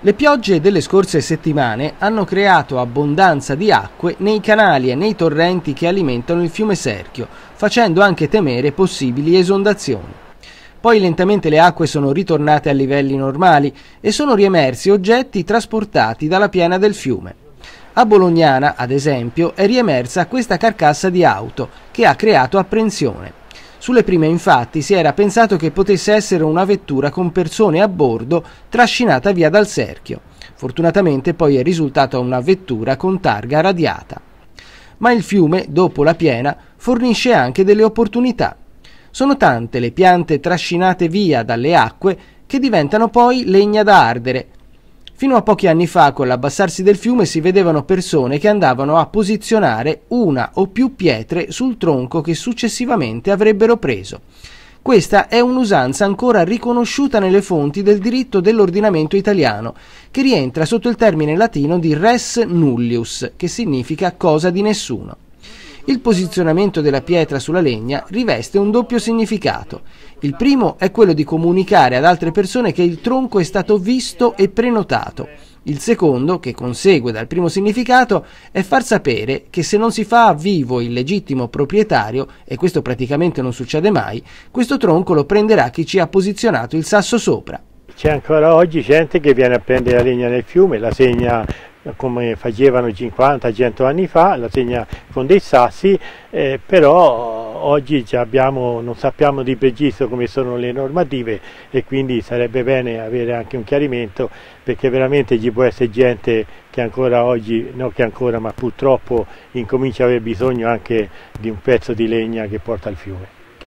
Le piogge delle scorse settimane hanno creato abbondanza di acque nei canali e nei torrenti che alimentano il fiume Serchio, facendo anche temere possibili esondazioni. Poi lentamente le acque sono ritornate a livelli normali e sono riemersi oggetti trasportati dalla piana del fiume. A Bolognana, ad esempio, è riemersa questa carcassa di auto, che ha creato apprensione. Sulle prime infatti si era pensato che potesse essere una vettura con persone a bordo trascinata via dal cerchio. Fortunatamente poi è risultata una vettura con targa radiata. Ma il fiume, dopo la piena, fornisce anche delle opportunità. Sono tante le piante trascinate via dalle acque che diventano poi legna da ardere, Fino a pochi anni fa, con l'abbassarsi del fiume, si vedevano persone che andavano a posizionare una o più pietre sul tronco che successivamente avrebbero preso. Questa è un'usanza ancora riconosciuta nelle fonti del diritto dell'ordinamento italiano, che rientra sotto il termine latino di res nullius, che significa cosa di nessuno il posizionamento della pietra sulla legna riveste un doppio significato. Il primo è quello di comunicare ad altre persone che il tronco è stato visto e prenotato. Il secondo, che consegue dal primo significato, è far sapere che se non si fa vivo il legittimo proprietario, e questo praticamente non succede mai, questo tronco lo prenderà chi ci ha posizionato il sasso sopra. C'è ancora oggi gente che viene a prendere la legna nel fiume, la segna come facevano 50-100 anni fa, la segna con dei sassi, eh, però oggi abbiamo, non sappiamo di preciso come sono le normative e quindi sarebbe bene avere anche un chiarimento perché veramente ci può essere gente che ancora oggi, no che ancora, ma purtroppo incomincia a aver bisogno anche di un pezzo di legna che porta al fiume.